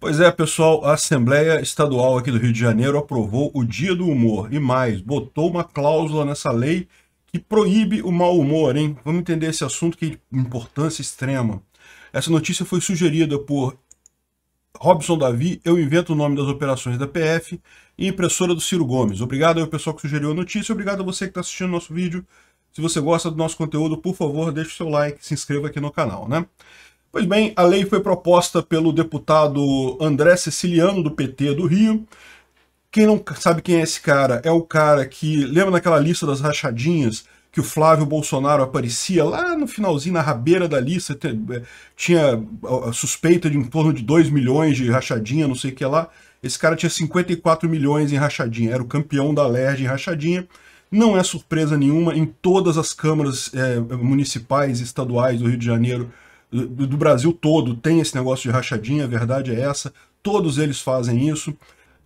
Pois é, pessoal, a Assembleia Estadual aqui do Rio de Janeiro aprovou o Dia do Humor e mais, botou uma cláusula nessa lei que proíbe o mau humor, hein? Vamos entender esse assunto que é de importância extrema. Essa notícia foi sugerida por Robson Davi, eu invento o nome das operações da PF e impressora do Ciro Gomes. Obrigado ao pessoal que sugeriu a notícia, obrigado a você que está assistindo nosso vídeo. Se você gosta do nosso conteúdo, por favor, deixe o seu like, se inscreva aqui no canal, né? Pois bem, a lei foi proposta pelo deputado André Ceciliano, do PT do Rio. Quem não sabe quem é esse cara? É o cara que, lembra naquela lista das rachadinhas, que o Flávio Bolsonaro aparecia lá no finalzinho, na rabeira da lista, é, tinha suspeita de em torno de 2 milhões de rachadinha, não sei o que lá. Esse cara tinha 54 milhões em rachadinha, era o campeão da LERJ em rachadinha. Não é surpresa nenhuma, em todas as câmaras é, municipais e estaduais do Rio de Janeiro, do Brasil todo tem esse negócio de rachadinha, a verdade é essa, todos eles fazem isso.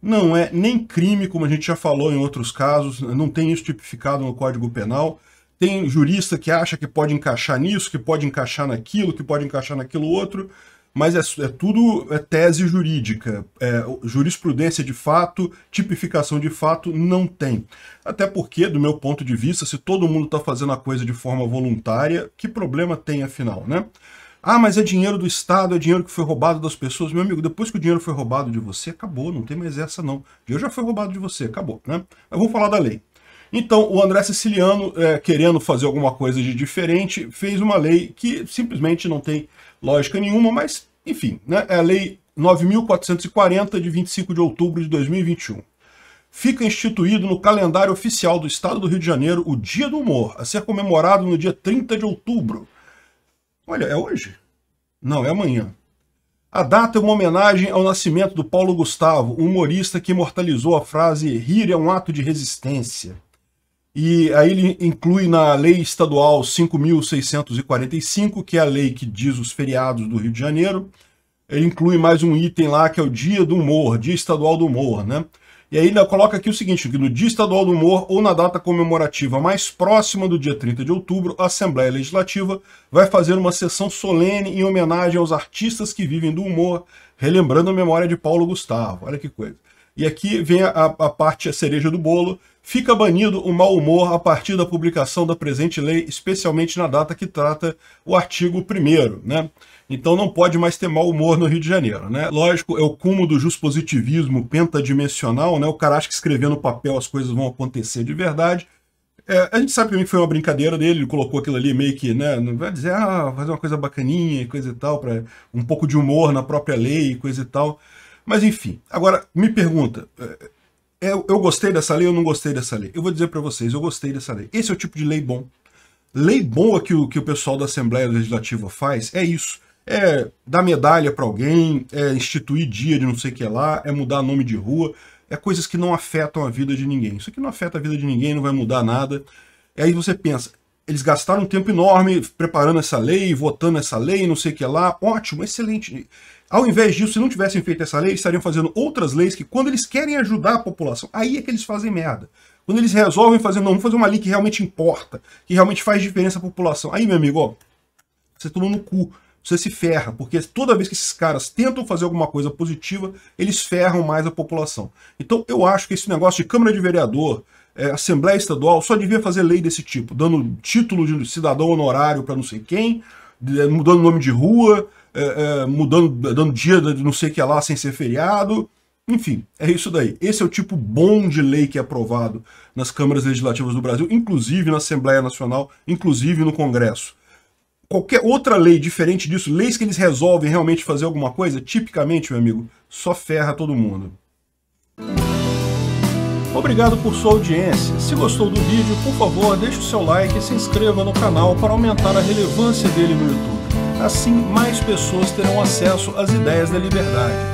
Não é nem crime, como a gente já falou em outros casos, não tem isso tipificado no Código Penal. Tem jurista que acha que pode encaixar nisso, que pode encaixar naquilo, que pode encaixar naquilo outro, mas é, é tudo é tese jurídica. É, jurisprudência de fato, tipificação de fato, não tem. Até porque, do meu ponto de vista, se todo mundo está fazendo a coisa de forma voluntária, que problema tem afinal, né? Ah, mas é dinheiro do Estado, é dinheiro que foi roubado das pessoas. Meu amigo, depois que o dinheiro foi roubado de você, acabou, não tem mais essa não. O dinheiro já foi roubado de você, acabou, né? Eu vou falar da lei. Então, o André Siciliano, é, querendo fazer alguma coisa de diferente, fez uma lei que simplesmente não tem lógica nenhuma, mas, enfim, né, é a Lei 9.440, de 25 de outubro de 2021. Fica instituído no calendário oficial do Estado do Rio de Janeiro o Dia do Humor, a ser comemorado no dia 30 de outubro, Olha, é hoje? Não, é amanhã. A data é uma homenagem ao nascimento do Paulo Gustavo, humorista que imortalizou a frase rir é um ato de resistência. E aí ele inclui na Lei Estadual 5.645, que é a lei que diz os feriados do Rio de Janeiro, ele inclui mais um item lá que é o Dia do Humor, Dia Estadual do Humor, né? E aí ele coloca aqui o seguinte, que no Dia Estadual do Humor ou na data comemorativa mais próxima do dia 30 de outubro, a Assembleia Legislativa vai fazer uma sessão solene em homenagem aos artistas que vivem do humor, relembrando a memória de Paulo Gustavo. Olha que coisa. E aqui vem a, a parte, a cereja do bolo. Fica banido o mau humor a partir da publicação da presente lei, especialmente na data que trata o artigo 1 né? Então não pode mais ter mau humor no Rio de Janeiro, né? Lógico, é o cúmulo do justpositivismo pentadimensional, né? O cara acha que escrever no papel as coisas vão acontecer de verdade. É, a gente sabe que foi uma brincadeira dele, ele colocou aquilo ali meio que, né, vai dizer, ah, fazer uma coisa bacaninha e coisa e tal, para um pouco de humor na própria lei e coisa e tal. Mas enfim, agora me pergunta, eu, é, é, eu gostei dessa lei ou não gostei dessa lei? Eu vou dizer para vocês, eu gostei dessa lei. Esse é o tipo de lei bom. Lei boa que o, que o pessoal da Assembleia Legislativa faz é isso é dar medalha para alguém, é instituir dia de não sei o que lá, é mudar nome de rua, é coisas que não afetam a vida de ninguém. Isso aqui não afeta a vida de ninguém, não vai mudar nada. E aí você pensa, eles gastaram um tempo enorme preparando essa lei, votando essa lei, não sei o que lá. Ótimo, excelente. Ao invés disso, se não tivessem feito essa lei, estariam fazendo outras leis que, quando eles querem ajudar a população, aí é que eles fazem merda. Quando eles resolvem fazer, não, vamos fazer uma lei que realmente importa, que realmente faz diferença à população. Aí, meu amigo, ó, você tomou no cu você se ferra, porque toda vez que esses caras tentam fazer alguma coisa positiva, eles ferram mais a população. Então eu acho que esse negócio de Câmara de Vereador, é, Assembleia Estadual, só devia fazer lei desse tipo, dando título de cidadão honorário para não sei quem, é, mudando nome de rua, é, é, mudando, dando dia de não sei que lá sem ser feriado. Enfim, é isso daí. Esse é o tipo bom de lei que é aprovado nas câmaras legislativas do Brasil, inclusive na Assembleia Nacional, inclusive no Congresso qualquer outra lei diferente disso, leis que eles resolvem realmente fazer alguma coisa, tipicamente, meu amigo, só ferra todo mundo. Obrigado por sua audiência. Se gostou do vídeo, por favor, deixe o seu like e se inscreva no canal para aumentar a relevância dele no YouTube. Assim, mais pessoas terão acesso às ideias da liberdade